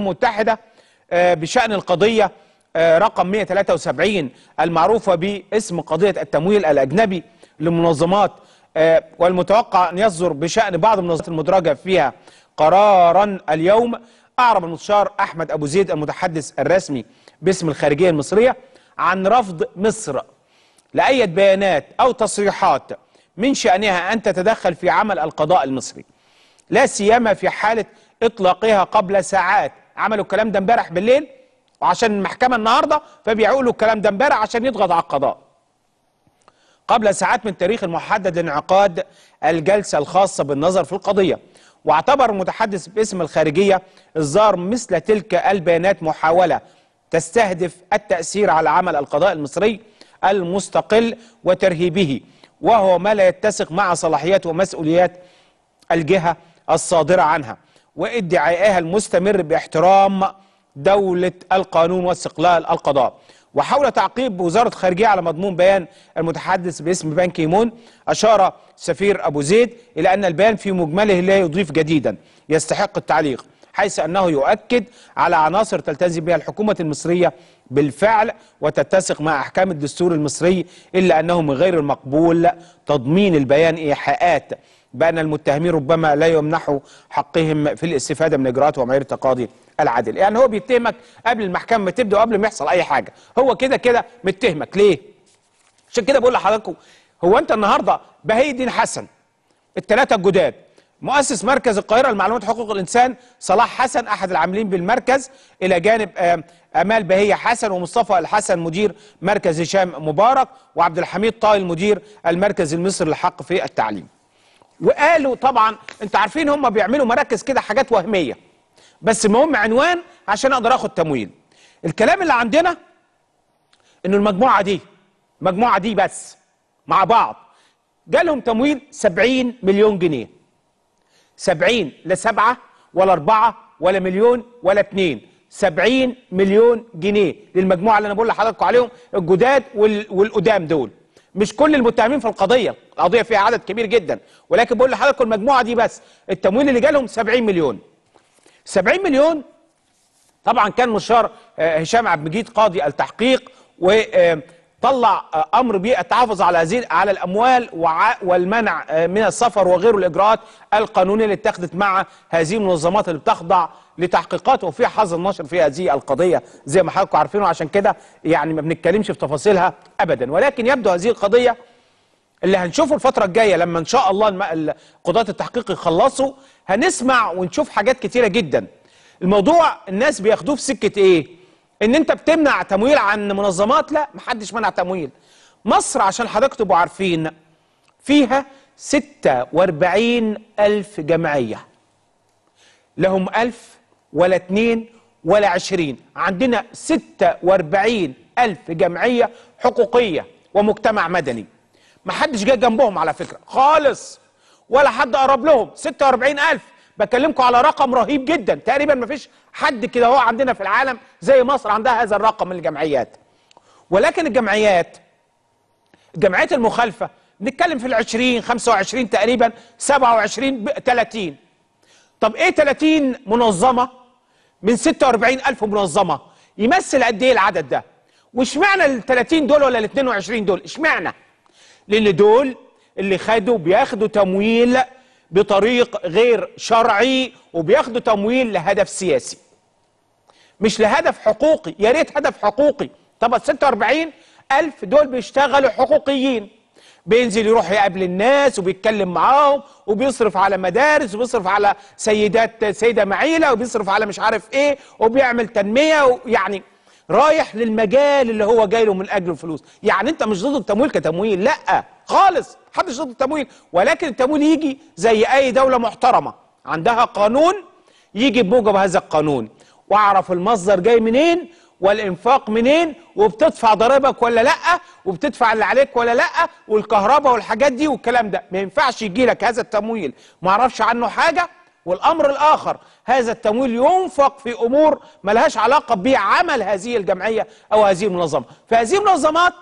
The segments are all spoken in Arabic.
المتحدة آه، بشأن القضية آه، رقم 173 المعروفة باسم قضية التمويل الأجنبي لمنظمات آه، والمتوقع أن يصدر بشأن بعض المنظمات المدرجة فيها قرارا اليوم أعرب المستشار أحمد أبو زيد المتحدث الرسمي باسم الخارجية المصرية عن رفض مصر لأي بيانات أو تصريحات من شأنها أن تتدخل في عمل القضاء المصري لا سيما في حالة إطلاقها قبل ساعات عملوا الكلام ده امبارح بالليل وعشان المحكمه النهارده فبيعقلوا الكلام ده امبارح عشان يضغط على القضاء. قبل ساعات من التاريخ المحدد لانعقاد الجلسه الخاصه بالنظر في القضيه. واعتبر المتحدث باسم الخارجيه الزار مثل تلك البيانات محاوله تستهدف التاثير على عمل القضاء المصري المستقل وترهيبه وهو ما لا يتسق مع صلاحيات ومسؤوليات الجهه الصادره عنها. وادعائها المستمر باحترام دولة القانون واستقلال القضاء وحول تعقيب وزارة الخارجية على مضمون بيان المتحدث باسم بان كيمون أشار سفير أبو زيد إلى أن البيان في مجمله لا يضيف جديدا يستحق التعليق حيث أنه يؤكد على عناصر تلتزم بها الحكومة المصرية بالفعل وتتسق مع أحكام الدستور المصري إلا أنه من غير المقبول تضمين البيان إيحاءات بأن المتهمين ربما لا يمنحوا حقهم في الاستفادة من إجراءات ومعايير التقاضي العادل يعني هو بيتهمك قبل المحكمة ما تبدأ وقبل ما يحصل أي حاجة هو كده كده متهمك ليه؟ عشان كده بقول لحضراتكم هو أنت النهاردة بهي الدين حسن الثلاثة الجداد مؤسس مركز القاهرة لمعلومات حقوق الإنسان صلاح حسن أحد العاملين بالمركز إلى جانب أمال بهية حسن ومصطفى الحسن مدير مركز هشام مبارك وعبد الحميد طايل مدير المركز المصري للحق في التعليم وقالوا طبعا انتوا عارفين هم بيعملوا مراكز كده حاجات وهميه بس المهم عنوان عشان اقدر اخد تمويل الكلام اللي عندنا انه المجموعه دي المجموعه دي بس مع بعض جالهم تمويل 70 مليون جنيه 70 لا ولا أربعة ولا مليون ولا اتنين 70 مليون جنيه للمجموعه اللي انا بقول لحضراتكم عليهم الجداد والقدام دول مش كل المتهمين في القضيه القضيه فيها عدد كبير جدا ولكن بقول لحضراتكم المجموعه دي بس التمويل اللي جالهم 70 مليون 70 مليون طبعا كان مشار آه، هشام عبد المجيد قاضي التحقيق وطلع آه، امر بالتحافظ على هذه على الاموال والمنع آه، من السفر وغيره الاجراءات القانونيه اللي اتخذت مع هذه المنظمات اللي بتخضع لتحقيقات وفي حظ النشر في هذه القضيه زي ما حضراتكم عارفين وعشان كده يعني ما بنتكلمش في تفاصيلها ابدا ولكن يبدو هذه القضيه اللي هنشوفه الفترة الجاية لما إن شاء الله قضاة التحقيق يخلصوا هنسمع ونشوف حاجات كتيرة جدا الموضوع الناس بياخدوه في سكة إيه؟ إن أنت بتمنع تمويل عن منظمات لا محدش منع تمويل مصر عشان حضرتك تبقوا عارفين فيها 46 ألف جمعية لهم ألف ولا اتنين ولا عشرين عندنا 46 ألف جمعية حقوقية ومجتمع مدني ما حدش جه جنبهم على فكره خالص ولا حد قرب لهم 46000 بكلمكم على رقم رهيب جدا تقريبا ما فيش حد كده هو عندنا في العالم زي مصر عندها هذا الرقم من الجمعيات ولكن الجمعيات الجمعيات المخالفه نتكلم في ال 20 25 تقريبا 27 30 طب ايه 30 منظمه من 46000 منظمه يمثل قد ايه العدد ده واشمعنى ال 30 دول ولا ال 22 دول اشمعنى لان دول اللي خدوا بياخدوا تمويل بطريق غير شرعي وبياخدوا تمويل لهدف سياسي مش لهدف حقوقي يا ريت هدف حقوقي طب ال 46 ألف دول بيشتغلوا حقوقيين بينزل يروح يقابل الناس وبيتكلم معاهم وبيصرف على مدارس وبيصرف على سيدات سيدة معيلة وبيصرف على مش عارف ايه وبيعمل تنمية ويعني رايح للمجال اللي هو جاي له من اجل الفلوس يعني انت مش ضد التمويل كتمويل لا خالص حدش ضد التمويل ولكن التمويل يجي زي اي دوله محترمه عندها قانون يجي بموجب هذا القانون واعرف المصدر جاي منين والانفاق منين وبتدفع ضرائبك ولا لا وبتدفع اللي عليك ولا لا والكهرباء والحاجات دي والكلام ده ما ينفعش يجي لك هذا التمويل ما اعرفش عنه حاجه والأمر الآخر هذا التمويل ينفق في أمور ملهاش علاقة بعمل هذه الجمعية أو هذه المنظمة فهذه المنظمات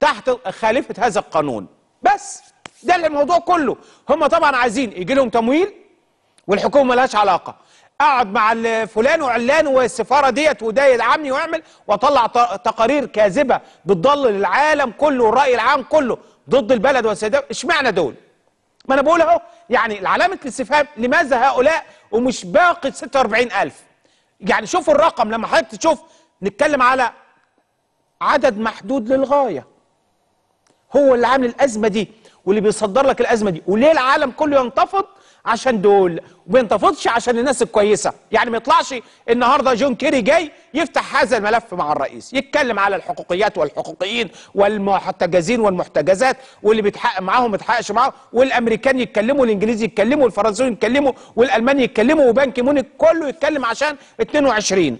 تحت خالفة هذا القانون بس ده اللي الموضوع كله هم طبعا عايزين يجي لهم تمويل والحكومة ملهاش علاقة اقعد مع فلان وعلان والسفاره ديت وده يدعمني واعمل واطلع تقارير كاذبه بتضلل العالم كله والراي العام كله ضد البلد والسيدات اشمعنى دول ما انا بقول اهو يعني علامه الاستفهام لماذا هؤلاء ومش باقي 46000 يعني شوفوا الرقم لما حضرتك تشوف نتكلم على عدد محدود للغايه هو اللي عامل الازمه دي واللي بيصدر لك الازمه دي وليه العالم كله ينتفض عشان دول ما ينتفضش عشان الناس الكويسه يعني ما يطلعش النهارده جون كيري جاي يفتح هذا الملف مع الرئيس يتكلم على الحقوقيات والحقوقيين والمحتجزين والمحتجزات واللي بيتحقق معاهم ما يتحققش معاهم والامريكان يتكلموا والانجليزي يتكلموا والفرنسيين يتكلموا والالماني يتكلموا وبنك مونيك كله يتكلم عشان 22